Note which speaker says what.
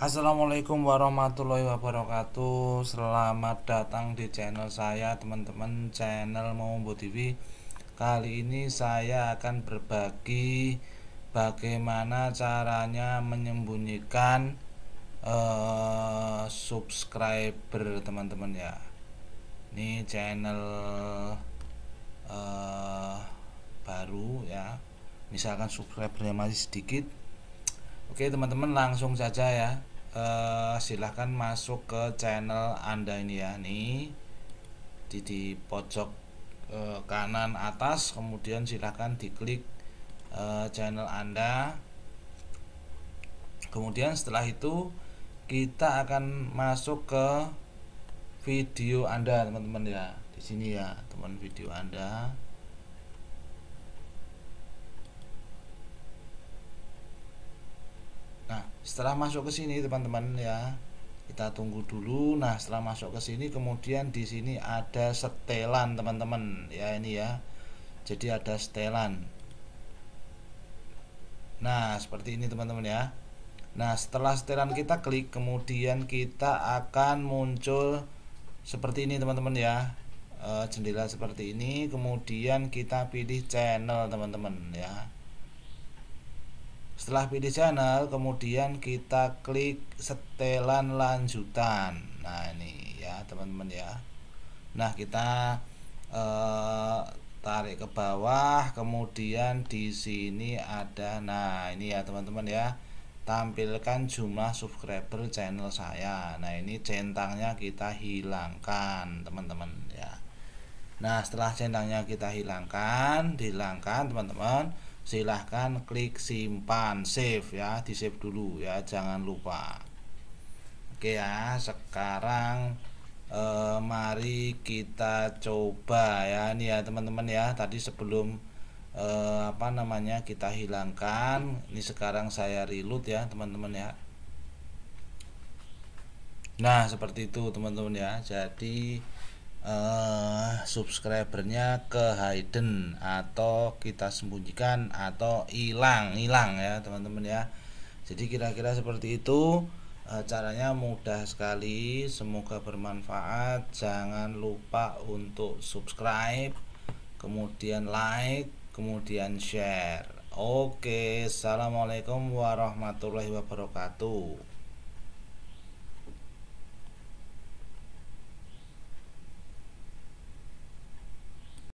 Speaker 1: Assalamualaikum warahmatullahi wabarakatuh Selamat datang di channel saya teman-teman channel Mombo TV Kali ini saya akan berbagi bagaimana caranya menyembunyikan uh, subscriber teman-teman ya Ini channel uh, baru ya Misalkan subscribernya masih sedikit Oke teman-teman langsung saja ya uh, silahkan masuk ke channel anda ini ya ini di, di pojok uh, kanan atas kemudian silahkan diklik uh, channel anda kemudian setelah itu kita akan masuk ke video anda teman-teman ya di sini ya teman video anda Nah, setelah masuk ke sini teman-teman ya, kita tunggu dulu. Nah, setelah masuk ke sini kemudian di sini ada setelan teman-teman. Ya, ini ya. Jadi ada setelan. Nah, seperti ini teman-teman ya. Nah, setelah setelan kita klik kemudian kita akan muncul seperti ini teman-teman ya. E, jendela seperti ini, kemudian kita pilih channel teman-teman ya setelah pilih channel kemudian kita klik setelan lanjutan nah ini ya teman-teman ya nah kita eh, tarik ke bawah kemudian di sini ada nah ini ya teman-teman ya tampilkan jumlah subscriber channel saya nah ini centangnya kita hilangkan teman-teman ya Nah setelah centangnya kita hilangkan Dihilangkan teman-teman silahkan klik simpan save ya di save dulu ya jangan lupa oke ya sekarang eh, mari kita coba ya ini ya teman-teman ya tadi sebelum eh, apa namanya kita hilangkan ini sekarang saya reload ya teman-teman ya nah seperti itu teman-teman ya jadi eh, subscribernya ke hidden atau kita sembunyikan atau hilang hilang ya teman-teman ya jadi kira-kira seperti itu e, caranya mudah sekali semoga bermanfaat jangan lupa untuk subscribe kemudian like kemudian share oke assalamualaikum warahmatullahi wabarakatuh